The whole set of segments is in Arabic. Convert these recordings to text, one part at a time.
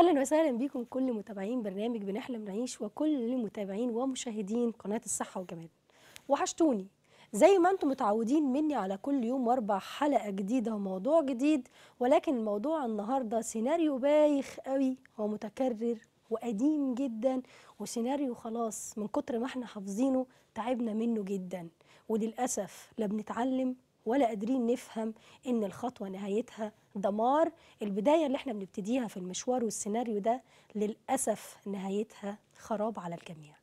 اهلا وسهلا بكم كل متابعين برنامج بنحلم نعيش وكل متابعين ومشاهدين قناه الصحه والجمال وحشتوني زي ما انتم متعودين مني على كل يوم اربع حلقه جديده وموضوع جديد ولكن الموضوع النهارده سيناريو بايخ قوي هو متكرر وقديم جدا وسيناريو خلاص من كتر ما احنا حافظينه تعبنا منه جدا وللاسف لا بنتعلم ولا قادرين نفهم ان الخطوه نهايتها دمار البدايه اللي احنا بنبتديها في المشوار والسيناريو ده للاسف نهايتها خراب على الجميع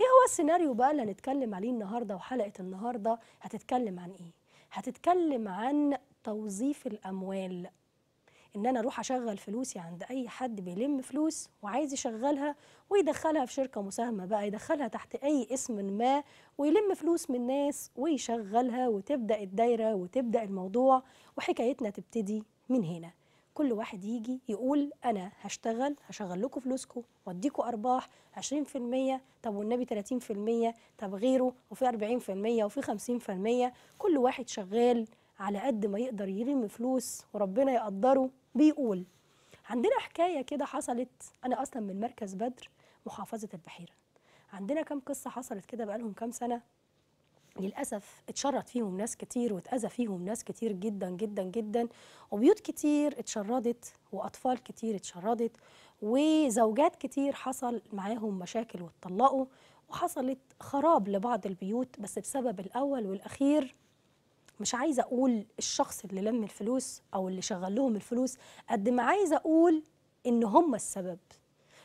ايه هو السيناريو بقى اللي هنتكلم عليه النهارده وحلقه النهارده هتتكلم عن ايه هتتكلم عن توظيف الاموال ان انا اروح اشغل فلوسي عند اي حد بيلم فلوس وعايز يشغلها ويدخلها في شركه مساهمه بقى يدخلها تحت اي اسم ما ويلم فلوس من الناس ويشغلها وتبدا الدايره وتبدا الموضوع وحكايتنا تبتدي من هنا كل واحد يجي يقول انا هشتغل هشغل لكم فلوسكم واديكم ارباح 20% طب والنبي 30% طب غيره وفي 40% وفي 50% كل واحد شغال على قد ما يقدر يرمي فلوس وربنا يقدره بيقول عندنا حكايه كده حصلت انا اصلا من مركز بدر محافظه البحيره عندنا كام قصه حصلت كده بقالهم كام سنه للاسف اتشرط فيهم ناس كتير واتاذى فيهم ناس كتير جدا جدا جدا وبيوت كتير اتشردت واطفال كتير اتشردت وزوجات كتير حصل معاهم مشاكل واتطلقوا وحصلت خراب لبعض البيوت بس بسبب الاول والاخير مش عايزه اقول الشخص اللي لم الفلوس او اللي شغل لهم الفلوس قد ما عايزه اقول ان هم السبب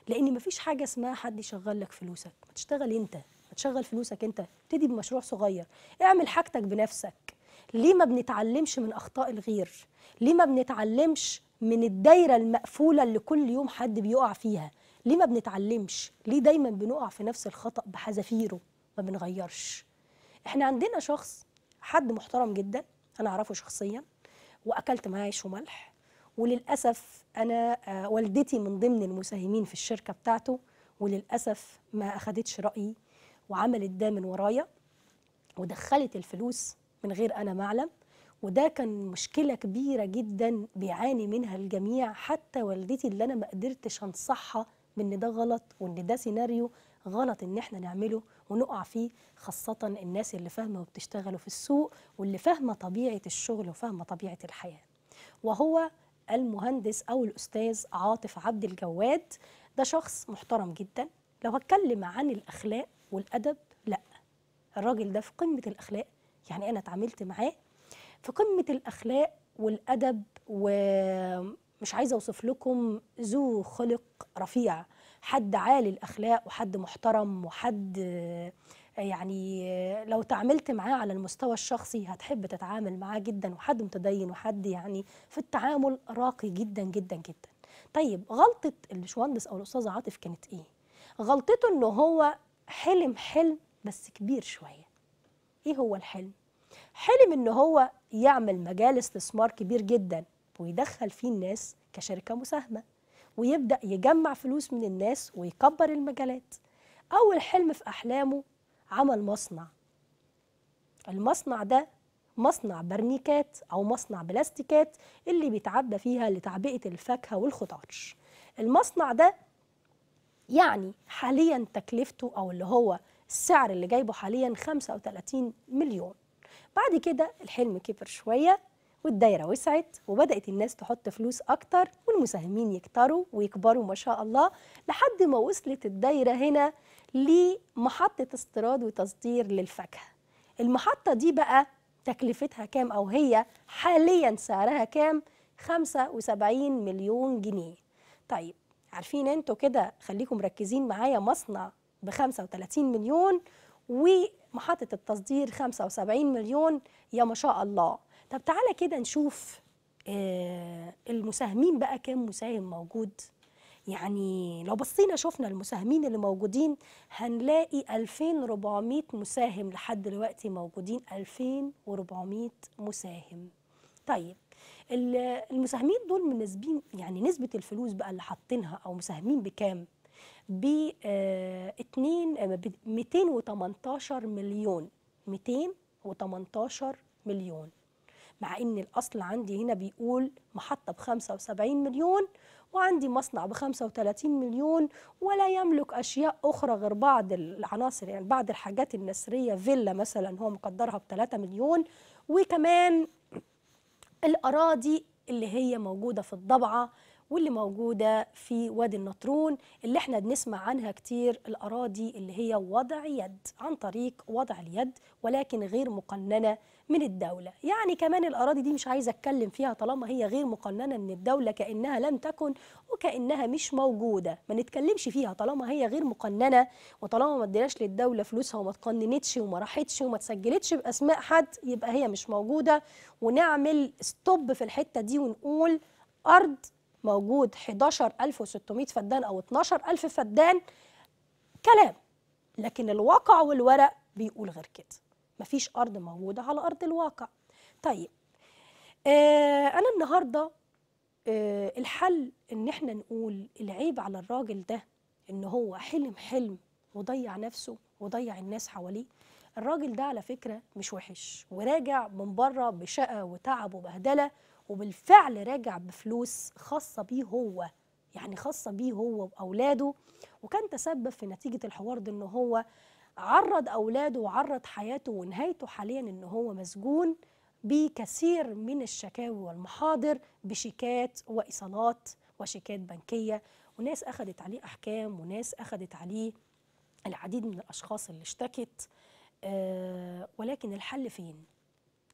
لان مفيش حاجه اسمها حد يشغل لك فلوسك ما تشتغل انت ما تشغل فلوسك انت ابتدي بمشروع صغير اعمل حاجتك بنفسك ليه ما بنتعلمش من اخطاء الغير ليه ما بنتعلمش من الدايره المقفوله اللي كل يوم حد بيقع فيها ليه ما بنتعلمش ليه دايما بنقع في نفس الخطا بحذافيره ما بنغيرش احنا عندنا شخص حد محترم جدا انا اعرفه شخصيا واكلت معاه عيش وملح وللاسف انا آه، والدتي من ضمن المساهمين في الشركه بتاعته وللاسف ما اخدتش رايي وعملت ده من ورايا ودخلت الفلوس من غير انا ما اعلم وده كان مشكله كبيره جدا بيعاني منها الجميع حتى والدتي اللي انا ما قدرتش انصحها بان ده غلط وان ده سيناريو غلط ان احنا نعمله ونقع فيه خاصه الناس اللي فاهمه وبتشتغلوا في السوق واللي فاهمه طبيعه الشغل وفاهمه طبيعه الحياه وهو المهندس او الاستاذ عاطف عبد الجواد ده شخص محترم جدا لو هتكلم عن الاخلاق والادب لا الراجل ده في قمه الاخلاق يعني انا اتعاملت معاه في قمه الاخلاق والادب ومش عايزه اوصف لكم ذو خلق رفيع حد عالي الاخلاق وحد محترم وحد يعني لو تعاملت معاه على المستوى الشخصي هتحب تتعامل معاه جدا وحد متدين وحد يعني في التعامل راقي جدا جدا جدا طيب غلطه الباشمهندس او الاستاذ عاطف كانت ايه غلطته ان هو حلم حلم بس كبير شويه ايه هو الحلم حلم ان هو يعمل مجال استثمار كبير جدا ويدخل فيه الناس كشركه مساهمه ويبدأ يجمع فلوس من الناس ويكبر المجالات أول حلم في أحلامه عمل مصنع المصنع ده مصنع برنيكات أو مصنع بلاستيكات اللي بيتعبى فيها لتعبئة الفاكهة والخضار المصنع ده يعني حاليا تكلفته أو اللي هو السعر اللي جايبه حاليا 35 مليون بعد كده الحلم كبر شوية والدايرة وسعت وبدأت الناس تحط فلوس أكتر والمساهمين يكتروا ويكبروا ما شاء الله لحد ما وصلت الدايرة هنا لمحطة استيراد وتصدير للفاكهة المحطة دي بقى تكلفتها كام أو هي حاليا سعرها كام 75 مليون جنيه طيب عارفين انتوا كده خليكم مركزين معايا مصنع ب 35 مليون ومحطة التصدير 75 مليون يا ما شاء الله طب تعالى كده نشوف آه، المساهمين بقى كام مساهم موجود يعني لو بصينا شفنا المساهمين اللي موجودين هنلاقي 2400 مساهم لحد دلوقتي موجودين 2400 مساهم طيب المساهمين دول منسبين يعني نسبة الفلوس بقى اللي حاطينها أو مساهمين بكام؟ ب 218 آه، آه، مليون 218 مليون مع ان الاصل عندي هنا بيقول محطه ب 75 مليون وعندي مصنع ب 35 مليون ولا يملك اشياء اخرى غير بعض العناصر يعني بعض الحاجات النسريه فيلا مثلا هو مقدرها ب 3 مليون وكمان الاراضي اللي هي موجوده في الضبعه واللي موجودة في وادي النطرون اللي احنا بنسمع عنها كتير الأراضي اللي هي وضع يد عن طريق وضع اليد ولكن غير مقننة من الدولة يعني كمان الأراضي دي مش عايزة أتكلم فيها طالما هي غير مقننة من الدولة كأنها لم تكن وكأنها مش موجودة ما نتكلمش فيها طالما هي غير مقننة وطالما ما اديناش للدولة فلوسها وما تقننتش وما راحتش وما تسجلتش بأسماء حد يبقى هي مش موجودة ونعمل ستوب في الحتة دي ونقول أرض موجود 11600 فدان أو 12000 فدان كلام لكن الواقع والورق بيقول غير كده مفيش ارض موجوده على ارض الواقع طيب آه انا النهارده آه الحل ان احنا نقول العيب على الراجل ده ان هو حلم حلم وضيع نفسه وضيع الناس حواليه الراجل ده على فكره مش وحش وراجع من بره بشقى وتعب وبهدله وبالفعل راجع بفلوس خاصه بيه هو يعني خاصه بيه هو واولاده وكان تسبب في نتيجه الحوار ده ان هو عرض اولاده وعرض حياته ونهايته حاليا ان هو مسجون بكثير من الشكاوي والمحاضر بشيكات وايصالات وشيكات بنكيه وناس اخذت عليه احكام وناس اخذت عليه العديد من الاشخاص اللي اشتكت آه ولكن الحل فين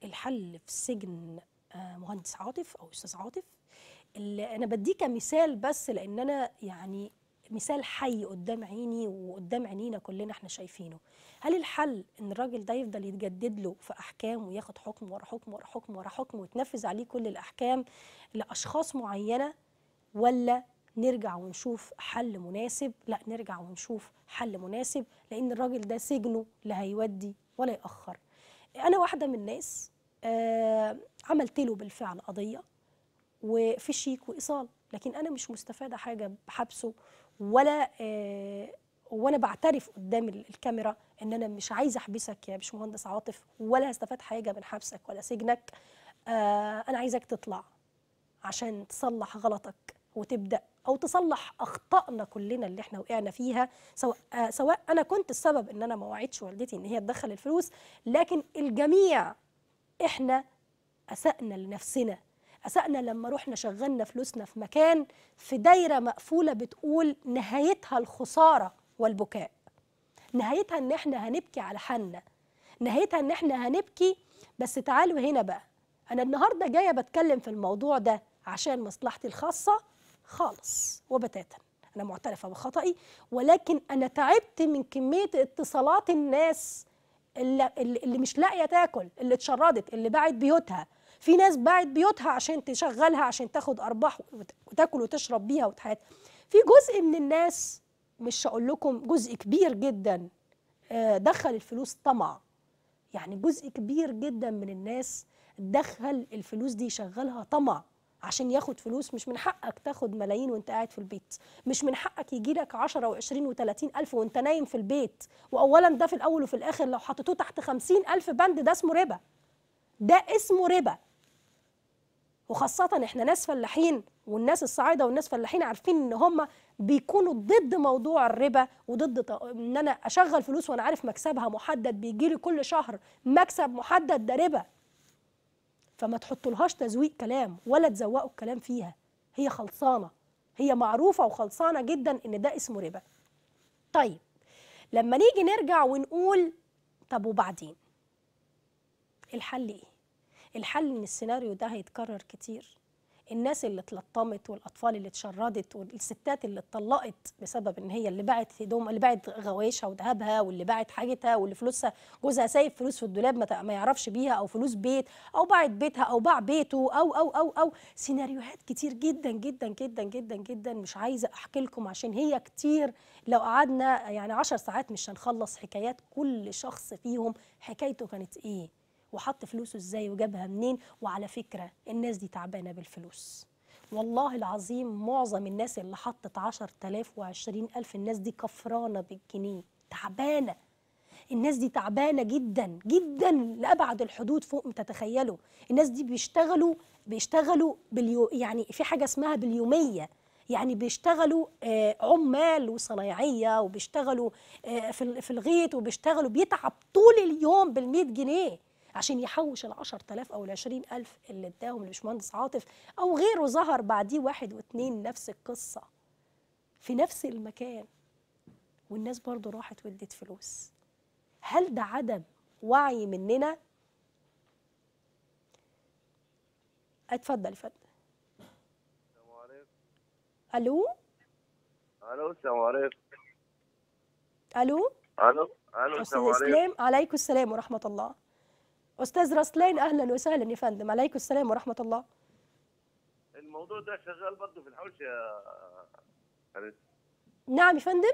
الحل في سجن آه مهندس عاطف او استاذ عاطف اللي انا بديه كمثال بس لان انا يعني مثال حي قدام عيني وقدام عينينا كلنا احنا شايفينه هل الحل ان الراجل ده يفضل يتجدد له في احكام وياخد حكم ورا حكم ورا حكم ورا حكم وتنفذ عليه كل الاحكام لاشخاص معينه ولا نرجع ونشوف حل مناسب لا نرجع ونشوف حل مناسب لان الراجل ده سجنه لا هيودي ولا ياخر انا واحده من الناس آه عملت له بالفعل قضيه وفي شيك وايصال لكن انا مش مستفاده حاجه بحبسه ولا آه، وانا بعترف قدام الكاميرا ان انا مش عايزه احبسك يا باشمهندس عاطف ولا هستفاد حاجه من حبسك ولا سجنك آه، انا عايزك تطلع عشان تصلح غلطك وتبدا او تصلح اخطائنا كلنا اللي احنا وقعنا فيها سواء آه سواء انا كنت السبب ان انا ما وعدتش والدتي ان هي تدخل الفلوس لكن الجميع احنا اسأنا لنفسنا أسأنا لما رحنا شغلنا فلوسنا في مكان في دايرة مقفولة بتقول نهايتها الخسارة والبكاء نهايتها إن إحنا هنبكي على حالنا نهايتها إن إحنا هنبكي بس تعالوا هنا بقى أنا النهاردة جاية بتكلم في الموضوع ده عشان مصلحتي الخاصة خالص وبتاتا أنا معترفة بخطئي ولكن أنا تعبت من كمية اتصالات الناس اللي, اللي مش لاقية تاكل اللي اتشردت اللي باعت بيوتها في ناس باعت بيوتها عشان تشغلها عشان تاخد ارباح وتاكل وتشرب بيها وتحيات في جزء من الناس مش هقول لكم جزء كبير جدا آه، دخل الفلوس طمع يعني جزء كبير جدا من الناس دخل الفلوس دي يشغلها طمع عشان ياخد فلوس مش من حقك تاخد ملايين وانت قاعد في البيت مش من حقك يجي لك 10 و20 و30 الف وانت نايم في البيت واولا ده في الاول وفي الاخر لو حطيتوه تحت 50 الف بند ده اسمه ربا ده اسمه ربا وخاصة احنا ناس فلاحين والناس الصعايدة والناس فلاحين عارفين ان هم بيكونوا ضد موضوع الربا وضد ان انا اشغل فلوس وانا عارف مكسبها محدد بيجي لي كل شهر مكسب محدد ده ربا فما تحطلهاش تزويق كلام ولا تزوقوا الكلام فيها هي خلصانة هي معروفة وخلصانة جدا ان ده اسمه ربا طيب لما نيجي نرجع ونقول طب وبعدين الحل ايه الحل ان السيناريو ده هيتكرر كتير الناس اللي اتلطمت والاطفال اللي اتشردت والستات اللي اتطلقت بسبب ان هي اللي باعت هدوم اللي باعت غوايشها وذهبها واللي باعت حاجتها واللي فلوسها جوزها سايب فلوس في الدولاب ما يعرفش بيها او فلوس بيت او باعت بيتها او باع بيته او او او او سيناريوهات كتير جدا جدا جدا جدا جدا مش عايزه احكي لكم عشان هي كتير لو قعدنا يعني 10 ساعات مش هنخلص حكايات كل شخص فيهم حكايته كانت ايه وحط فلوسه ازاي وجابها منين وعلى فكره الناس دي تعبانه بالفلوس والله العظيم معظم الناس اللي حطت 10000 و20000 الناس دي كفرانه بالجنيه تعبانه الناس دي تعبانه جدا جدا لابعد الحدود فوق ما تتخيلوا الناس دي بيشتغلوا بيشتغلوا باليو يعني في حاجه اسمها باليوميه يعني بيشتغلوا آه، عمال وصنايعيه وبيشتغلوا آه، في الغيط وبيشتغلوا بيتعب طول اليوم بال100 جنيه عشان يحوش ال 10000 او ال 20000 اللي اداهم لبشمهندس عاطف او غيره ظهر بعديه واحد واثنين نفس القصه في نفس المكان والناس برضه راحت وادت فلوس هل ده عدم وعي مننا اتفضل يا فندم السلام عليكم الو الو السلام عليكم الو الو الو السلام عليكم وعليكم عليكم السلام ورحمه الله استاذ رسلان اهلا وسهلا يا فندم عليكم السلام ورحمه الله الموضوع ده شغال برضه في الحوش يا حبيبتي نعم يا فندم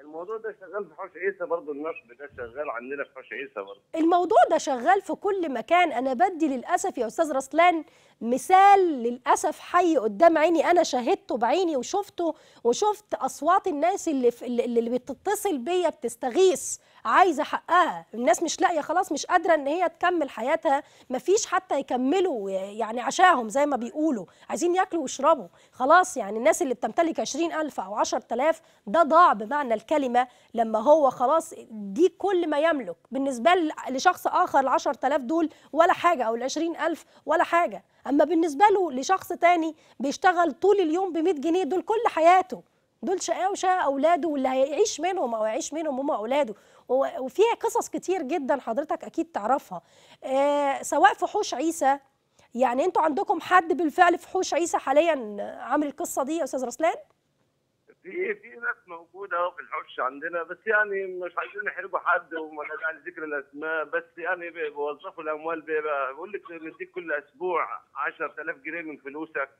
الموضوع ده شغال في حوش عيسى برضه النصب ده شغال عندنا في حوش عيسى برضه الموضوع ده شغال في كل مكان انا بدي للاسف يا استاذ رسلان مثال للاسف حي قدام عيني انا شاهدته بعيني وشفته وشفت اصوات الناس اللي اللي بتتصل بيا بتستغيث عايزه حقها الناس مش لاقيه خلاص مش قادره ان هي تكمل حياتها مفيش حتى يكملوا يعني عشاهم زي ما بيقولوا عايزين ياكلوا ويشربوا خلاص يعني الناس اللي بتمتلك 20000 او 10000 ده ضاع بمعنى الكلمه لما هو خلاص دي كل ما يملك بالنسبه لشخص اخر ال 10000 دول ولا حاجه او ال 20000 ولا حاجه اما بالنسبه له لشخص تاني بيشتغل طول اليوم ب 100 جنيه دول كل حياته دول شقاوة أولاده واللي هيعيش منهم أو هيعيش منهم هم أولاده وفيها قصص كتير جدا حضرتك أكيد تعرفها آه سواء في حوش عيسى يعني أنتوا عندكم حد بالفعل في حوش عيسى حاليا عامل القصة دي يا أستاذ رسلان؟ في في ناس موجوده اهو في الحوش عندنا بس يعني مش عايزين يحرجوا حد وما يعني ذكر الاسماء بس يعني بيوظفوا الاموال بيقول لك نديك كل اسبوع 10000 جنيه من فلوسك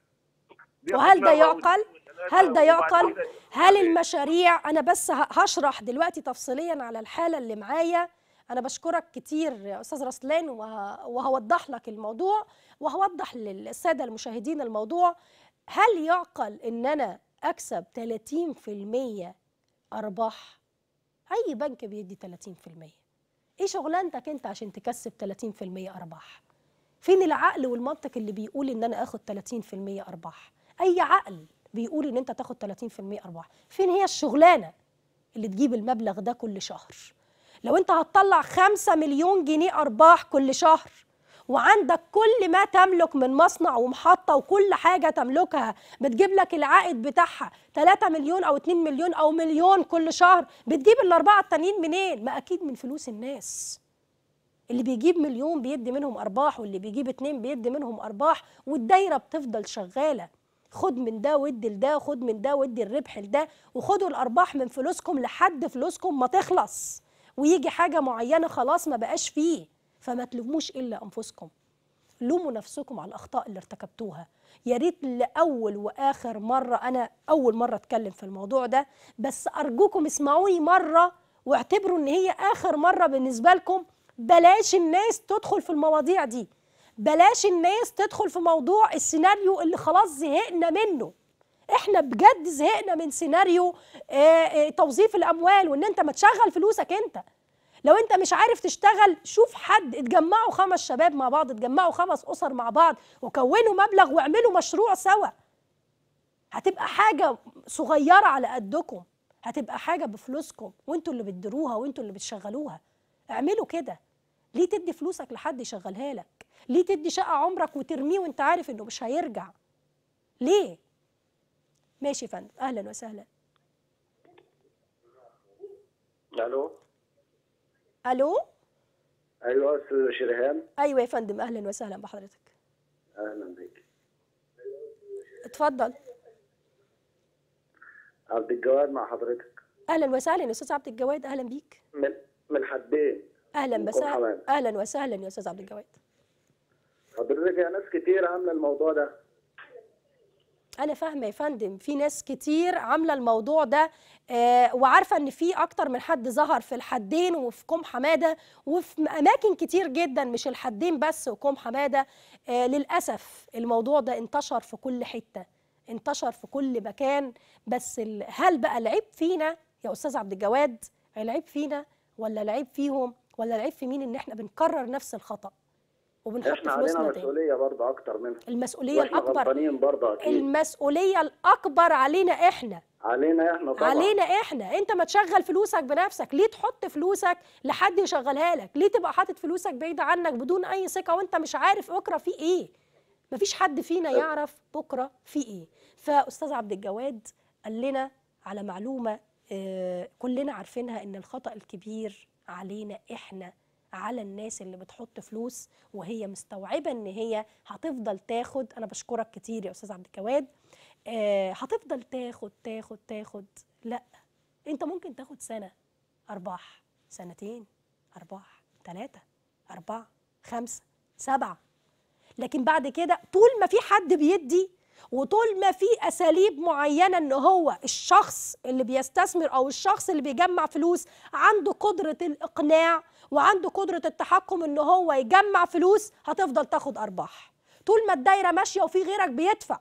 وهل ده يعقل؟ هل ده يعقل؟ هل المشاريع أنا بس هشرح دلوقتي تفصيليا على الحالة اللي معايا أنا بشكرك كتير يا أستاذ رسلان وهوضح لك الموضوع وهوضح للسادة المشاهدين الموضوع هل يعقل إن أنا أكسب 30% أرباح؟ أي بنك بيدي 30% إيه شغلانتك أنت عشان تكسب 30% أرباح؟ فين العقل والمنطق اللي بيقول إن أنا آخد 30% أرباح؟ اي عقل بيقول ان انت تاخد 30% ارباح فين هي الشغلانه اللي تجيب المبلغ ده كل شهر لو انت هتطلع 5 مليون جنيه ارباح كل شهر وعندك كل ما تملك من مصنع ومحطه وكل حاجه تملكها بتجيب لك العائد بتاعها 3 مليون او 2 مليون او مليون كل شهر بتجيب الاربعه التانيين منين؟ ما اكيد من فلوس الناس. اللي بيجيب مليون بيدي منهم ارباح واللي بيجيب اتنين بيدي منهم ارباح والدايره بتفضل شغاله. خد من ده وادي لده خد من ده وادي الربح لده وخدوا الارباح من فلوسكم لحد فلوسكم ما تخلص ويجي حاجه معينه خلاص ما بقاش فيه فما تلوموش الا انفسكم لوموا نفسكم على الاخطاء اللي ارتكبتوها يا ريت لاول واخر مره انا اول مره اتكلم في الموضوع ده بس ارجوكم اسمعوني مره واعتبروا ان هي اخر مره بالنسبه لكم بلاش الناس تدخل في المواضيع دي بلاش الناس تدخل في موضوع السيناريو اللي خلاص زهقنا منه احنا بجد زهقنا من سيناريو آه، آه، توظيف الاموال وان انت ما تشغل فلوسك انت لو انت مش عارف تشتغل شوف حد اتجمعوا خمس شباب مع بعض اتجمعوا خمس اسر مع بعض وكونوا مبلغ واعملوا مشروع سوا هتبقى حاجه صغيره على قدكم هتبقى حاجه بفلوسكم وانتوا اللي بتديروها وانتوا اللي بتشغلوها اعملوا كده ليه تدي فلوسك لحد يشغلها لك ليه تدي شقه عمرك وترميه وانت عارف انه مش هيرجع ليه ماشي يا فندم اهلا وسهلا الو الو ايوه استاذ شرهان ايوه يا فندم اهلا وسهلا بحضرتك اهلا بك اتفضل عبد الجواد مع حضرتك اهلا وسهلا يا استاذ عبد الجواد اهلا بيك من من حدين اهلا وسهلا اهلا وسهلا يا استاذ عبد الجواد حضرتك يا ناس كتير عامله الموضوع ده انا فاهمه يا فندم في ناس كتير عامله الموضوع ده آه وعارفه ان في اكتر من حد ظهر في الحدين وفي كوم حماده وفي اماكن كتير جدا مش الحدين بس وكوم حماده آه للاسف الموضوع ده انتشر في كل حته انتشر في كل مكان بس هل بقى العيب فينا يا استاذ عبد الجواد العيب فينا ولا العيب فيهم ولا العيب في مين ان احنا بنكرر نفس الخطأ وبنحط احنا علينا مسؤوليه برضه اكتر منها المسؤوليه الاكبر برضه اكيد المسؤوليه الاكبر علينا احنا علينا احنا طبعا علينا احنا انت ما تشغل فلوسك بنفسك ليه تحط فلوسك لحد يشغلها لك ليه تبقى حاطط فلوسك بعيد عنك بدون اي ثقه وانت مش عارف بكره في ايه مفيش حد فينا أه. يعرف بكره في ايه فاستاذ عبد الجواد قال لنا على معلومه آه، كلنا عارفينها ان الخطا الكبير علينا احنا على الناس اللي بتحط فلوس وهي مستوعبه ان هي هتفضل تاخد انا بشكرك كتير يا استاذ عبد الكواد آه هتفضل تاخد تاخد تاخد لا انت ممكن تاخد سنه ارباح سنتين ارباح ثلاثه اربعه خمسه سبعه لكن بعد كده طول ما في حد بيدي وطول ما في اساليب معينه ان هو الشخص اللي بيستثمر او الشخص اللي بيجمع فلوس عنده قدره الاقناع وعنده قدره التحكم ان هو يجمع فلوس هتفضل تاخد ارباح طول ما الدايره ماشيه وفي غيرك بيدفع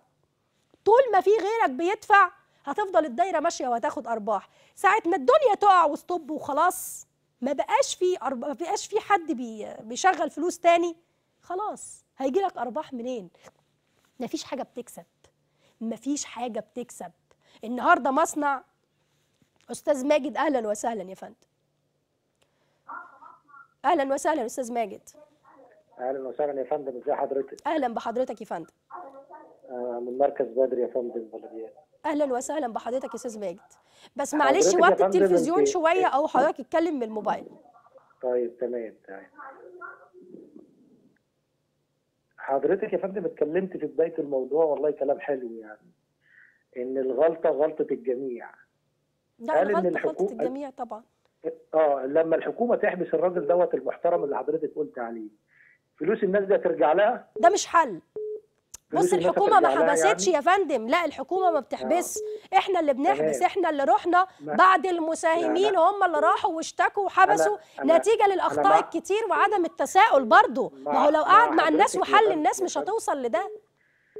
طول ما في غيرك بيدفع هتفضل الدايره ماشيه وهتاخد ارباح ساعه ما الدنيا تقع وستوب وخلاص ما بقاش في أرب... ما بقاش في حد بي... بيشغل فلوس تاني خلاص هيجي لك ارباح منين ما فيش حاجه بتكسب ما فيش حاجه بتكسب النهارده مصنع استاذ ماجد اهلا وسهلا يا فندم اهلا وسهلا استاذ ماجد اهلا وسهلا يا فندم ازي حضرتك اهلا بحضرتك يا فندم آه من مركز بدر يا فندم بلديات اهلا وسهلا بحضرتك يا استاذ ماجد بس معلش وقت التلفزيون شويه او إيه؟ حضرتك اتكلم من الموبايل طيب تمام تمام حضرتك يا فندم اتكلمت في بدايه الموضوع والله كلام حلو يعني ان الغلطه غلطه الجميع لا الغلطه غلطه الجميع طبعا اه لما الحكومه تحبس الراجل دوت المحترم اللي حضرتك قلت عليه فلوس الناس دي هترجع لها ده مش حل بص الحكومه ما حبستش يعني؟ يا فندم لا الحكومه ما بتحبس آه. احنا اللي بنحبس احنا اللي رحنا بعد المساهمين هم اللي راحوا واشتكوا وحبسوا أنا نتيجه للاخطاء الكتير وعدم التساؤل برضه ما هو لو قعد مع الناس وحل الناس مش هتوصل لده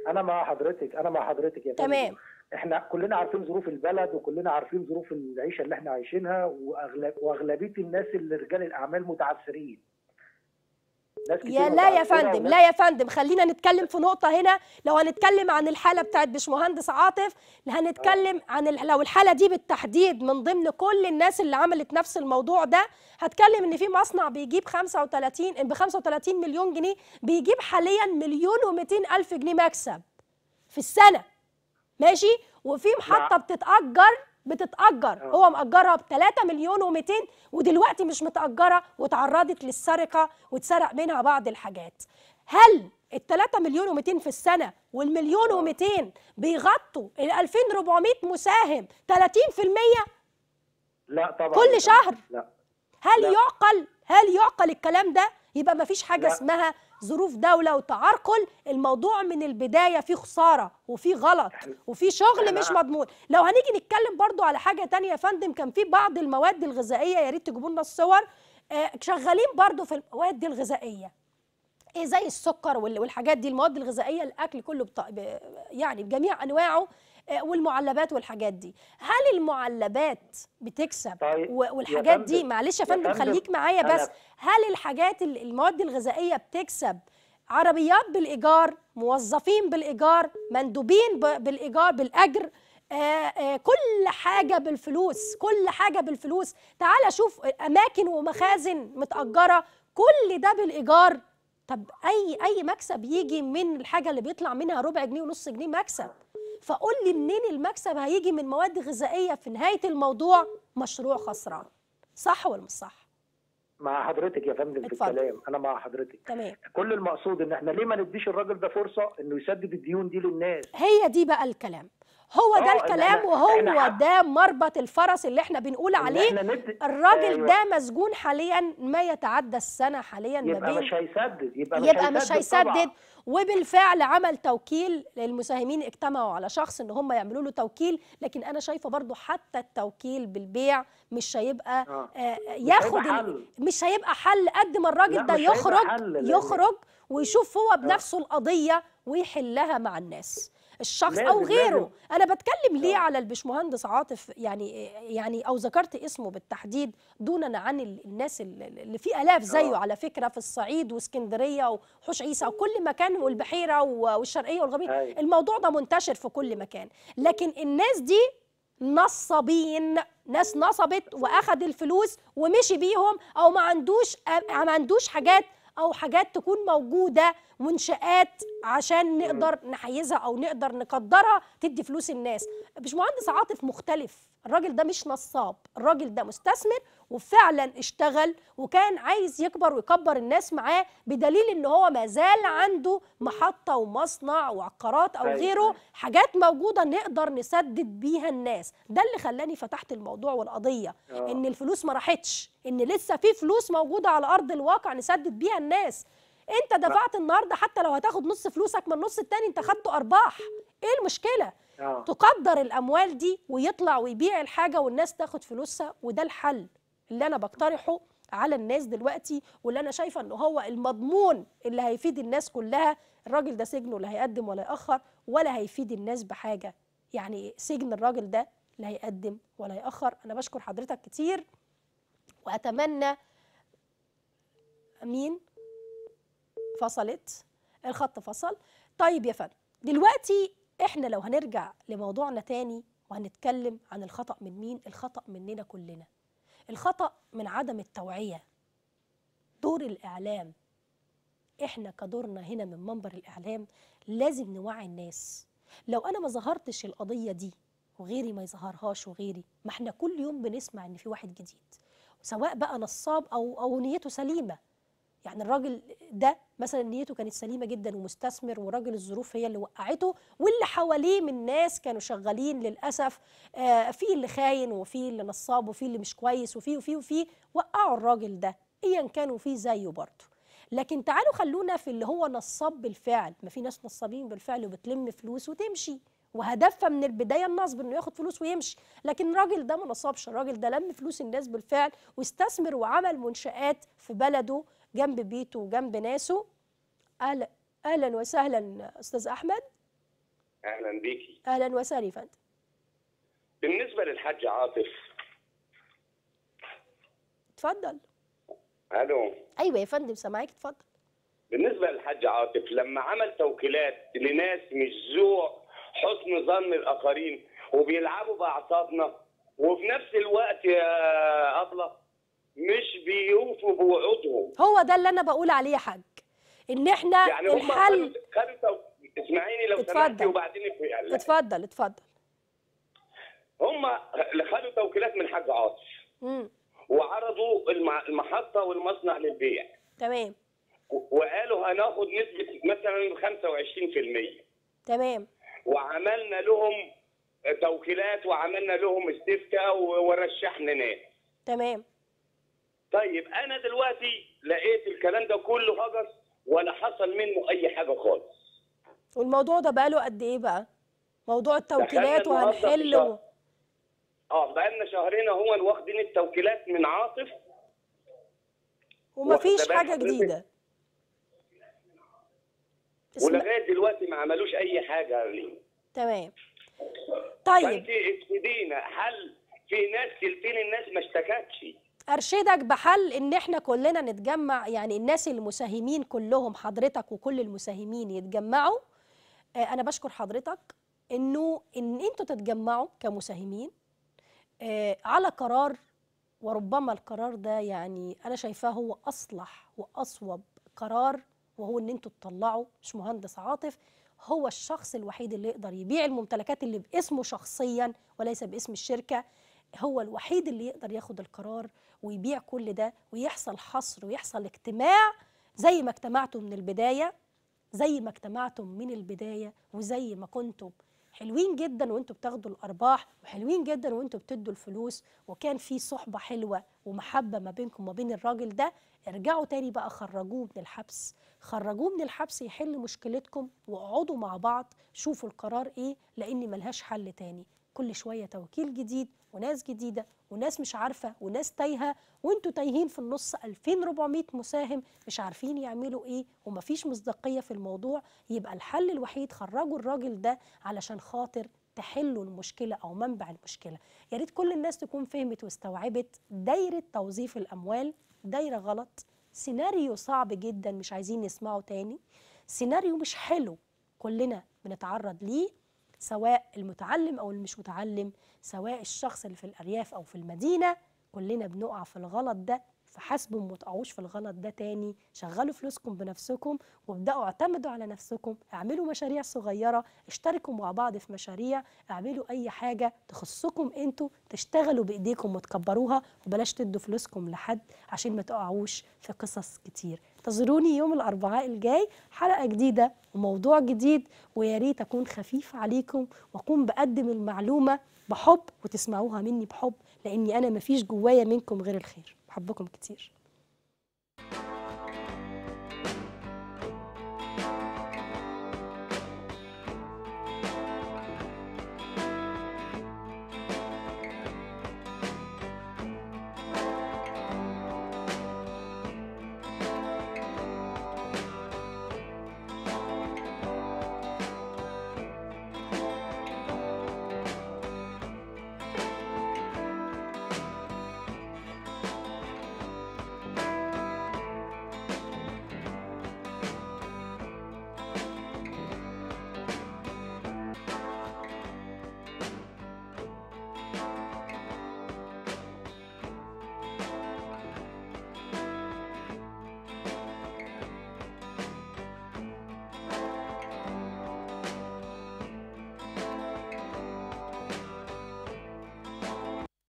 انا مع حضرتك انا مع حضرتك يا فندم تمام احنا كلنا عارفين ظروف البلد وكلنا عارفين ظروف العيشه اللي احنا عايشينها واغلب واغلبيه الناس اللي رجال الاعمال متعثرين يا لا يا فندم لا يا فندم خلينا نتكلم في نقطة هنا لو هنتكلم عن الحالة بتاعت باشمهندس عاطف هنتكلم آه. عن لو الحالة دي بالتحديد من ضمن كل الناس اللي عملت نفس الموضوع ده هتكلم ان في مصنع بيجيب 35 ب 35 مليون جنيه بيجيب حاليا مليون و200 الف جنيه مكسب في السنة ماشي وفي محطه نعم. بتتاجر بتتاجر آه. هو ماجرها ب 3 مليون و200 ودلوقتي مش متاجره وتعرضت للسرقه واتسرق منها بعض الحاجات هل ال 3 مليون و200 في السنه والمليون آه. و200 بيغطوا ال 2400 مساهم 30% لا طبعا كل شهر لا هل لا. يعقل هل يعقل الكلام ده يبقى ما فيش حاجه لا. اسمها ظروف دوله وتعرقل الموضوع من البدايه فيه خساره وفيه غلط وفيه شغل يعني مش مضمون لو هنيجي نتكلم برضو على حاجه تانية يا فندم كان في بعض المواد الغذائيه يا ريت تجيبوا لنا الصور آه، شغالين برضو في المواد الغذائيه ايه زي السكر والحاجات دي المواد الغذائيه الاكل كله بط... يعني بجميع انواعه آه، والمعلبات والحاجات دي هل المعلبات بتكسب طيب والحاجات دي معلش يا فندم خليك معايا بس هل الحاجات المواد الغذائيه بتكسب عربيات بالايجار موظفين بالايجار مندوبين بالايجار بالاجر آآ آه، آآ آه، كل حاجة بالفلوس كل حاجة بالفلوس تعال شوف أماكن ومخازن متأجرة كل ده بالإيجار طب أي أي مكسب يجي من الحاجة اللي بيطلع منها ربع جنيه ونص جنيه مكسب فقول لي منين المكسب هيجي من مواد غذائيه في نهايه الموضوع مشروع خسران صح ولا مش صح مع حضرتك يا فندم في الكلام انا مع حضرتك تمام كل المقصود ان احنا ليه ما نديش الراجل ده فرصه انه يسدد الديون دي للناس هي دي بقى الكلام هو ده آه، الكلام وهو ده مربط الفرس اللي احنا بنقول عليه إحنا الراجل أيوة. ده مسجون حاليا ما يتعدى السنه حاليا يبقى ما بين مش هيسدد يبقى, يبقى مش هيسدد, مش هيسدد وبالفعل عمل توكيل المساهمين اجتمعوا على شخص ان هم يعملوا له توكيل لكن انا شايفه برضو حتى التوكيل بالبيع مش هيبقى آه. ياخد آه، مش هيبقى, مش هيبقى حل قد ما الراجل ده يخرج يخرج ويشوف هو آه. بنفسه القضيه ويحلها مع الناس الشخص او غيره لازم. انا بتكلم ليه آه. على البشمهندس عاطف يعني يعني او ذكرت اسمه بالتحديد دونا عن الناس اللي في الاف زيه آه. على فكره في الصعيد واسكندريه وحوش عيسى وكل مكان والبحيره والشرقيه والغربيه أيوة. الموضوع ده منتشر في كل مكان لكن الناس دي نصابين ناس نصبت واخد الفلوس ومشي بيهم او ما عندوش ما عندوش حاجات او حاجات تكون موجوده منشات عشان نقدر نحيزها او نقدر نقدرها تدي فلوس الناس باشمهندس عاطف مختلف الراجل ده مش نصاب الراجل ده مستثمر وفعلا اشتغل وكان عايز يكبر ويكبر الناس معاه بدليل ان هو ما زال عنده محطه ومصنع وعقارات او أيوة. غيره حاجات موجوده نقدر نسدد بيها الناس ده اللي خلاني فتحت الموضوع والقضيه آه. ان الفلوس ما راحتش ان لسه في فلوس موجوده على ارض الواقع نسدد بيها الناس انت دفعت النهارده حتى لو هتاخد نص فلوسك من النص التاني انت خدته ارباح ايه المشكله أوه. تقدر الاموال دي ويطلع ويبيع الحاجه والناس تاخد فلوسها وده الحل اللي انا بقترحه على الناس دلوقتي واللي انا شايفه ان هو المضمون اللي هيفيد الناس كلها الراجل ده سجنه لا هيقدم ولا ياخر ولا هيفيد الناس بحاجه يعني سجن الراجل ده لا هيقدم ولا ياخر انا بشكر حضرتك كتير واتمنى امين فصلت الخط فصل طيب يا فندم دلوقتي احنا لو هنرجع لموضوعنا تاني وهنتكلم عن الخطأ من مين الخطأ مننا كلنا الخطأ من عدم التوعية دور الإعلام احنا كدورنا هنا من منبر الإعلام لازم نوعي الناس لو أنا ما ظهرتش القضية دي وغيري ما يظهرهاش وغيري ما احنا كل يوم بنسمع ان في واحد جديد سواء بقى نصاب او او نيته سليمه يعني الراجل ده مثلا نيته كانت سليمه جدا ومستثمر وراجل الظروف هي اللي وقعته واللي حواليه من ناس كانوا شغالين للاسف آه، في اللي خاين وفي اللي نصاب وفي اللي مش كويس وفي وفي وفي وقعوا الراجل ده ايا كانوا في زيه برضه لكن تعالوا خلونا في اللي هو نصاب بالفعل ما في ناس نصابين بالفعل وبتلم فلوس وتمشي وهدفها من البداية النصب انه ياخد فلوس ويمشي لكن الراجل ده ما نصبش الراجل ده لم فلوس الناس بالفعل واستثمر وعمل منشآت في بلده جنب بيته وجنب ناسه اهلا اهلا وسهلا استاذ احمد اهلا بيكي اهلا وسهلا يا فندم بالنسبه للحاج عاطف اتفضل الو ايوه يا فندم سامعك اتفضل بالنسبه للحاج عاطف لما عمل توكيلات لناس مش ذوق حسن ظن الاخرين وبيلعبوا باعصابنا وفي نفس الوقت يا ابله مش بيوفوا بوعودهم هو ده اللي انا بقول عليه يا حاج ان احنا يعني الحل خدوا اسمعيني لو سمحتي وبعدين يعني اتفضل اتفضل هم خدوا توكيلات من حاج عاطف وعرضوا المحطه والمصنع للبيع تمام وقالوا هناخد نسبه مثلا 25% تمام وعملنا لهم توكيلات وعملنا لهم استفتاء ورشحنا ناس تمام طيب انا دلوقتي لقيت الكلام ده كله هجس ولا حصل منه اي حاجه خالص والموضوع ده بقاله قد ايه بقى موضوع التوكيلات وهنحل اه بقالنا شهرين اهو واخدين التوكيلات من عاطف ومفيش حاجه جديده ولغايه دلوقتي ما عملوش اي حاجه ليه تمام طيب انت ابتدينا هل في ناس تلتين الناس ما اشتكتش ارشدك بحل ان احنا كلنا نتجمع يعني الناس المساهمين كلهم حضرتك وكل المساهمين يتجمعوا آه، انا بشكر حضرتك انه ان انتوا تتجمعوا كمساهمين آه، على قرار وربما القرار ده يعني انا شايفاه هو اصلح واصوب قرار وهو ان انتوا تطلعوا مش مهندس عاطف هو الشخص الوحيد اللي يقدر يبيع الممتلكات اللي باسمه شخصيا وليس باسم الشركه هو الوحيد اللي يقدر ياخد القرار ويبيع كل ده ويحصل حصر ويحصل اجتماع زي ما اجتمعتم من البداية زي ما اجتمعتم من البداية وزي ما كنتم حلوين جدا وانتوا بتاخدوا الارباح وحلوين جدا وانتوا بتدوا الفلوس وكان في صحبه حلوه ومحبه ما بينكم وما بين الراجل ده ارجعوا تاني بقى خرجوه من الحبس خرجوه من الحبس يحل مشكلتكم واقعدوا مع بعض شوفوا القرار ايه لان ملهاش حل تاني كل شويه توكيل جديد وناس جديده وناس مش عارفه وناس تايهه وانتوا تايهين في النص 2400 مساهم مش عارفين يعملوا ايه ومفيش مصداقيه في الموضوع يبقى الحل الوحيد خرجوا الراجل ده علشان خاطر تحلوا المشكلة أو منبع المشكلة يا ريت كل الناس تكون فهمت واستوعبت دايرة توظيف الأموال دايرة غلط سيناريو صعب جدا مش عايزين نسمعه تاني سيناريو مش حلو كلنا بنتعرض ليه سواء المتعلم أو المش متعلم سواء الشخص اللي في الأرياف أو في المدينة كلنا بنقع في الغلط ده فحاسبوا ما تقعوش في الغلط ده تاني شغلوا فلوسكم بنفسكم وابدأوا اعتمدوا على نفسكم اعملوا مشاريع صغيرة اشتركوا مع بعض في مشاريع اعملوا أي حاجة تخصكم انتوا تشتغلوا بإيديكم وتكبروها وبلاش تدوا فلوسكم لحد عشان ما تقعوش في قصص كتير انتظروني يوم الأربعاء الجاي حلقة جديدة وموضوع جديد ويا ريت أكون خفيف عليكم وأكون بقدم المعلومة بحب وتسمعوها مني بحب لأني أنا مفيش جوايا منكم غير الخير بحبكم كتير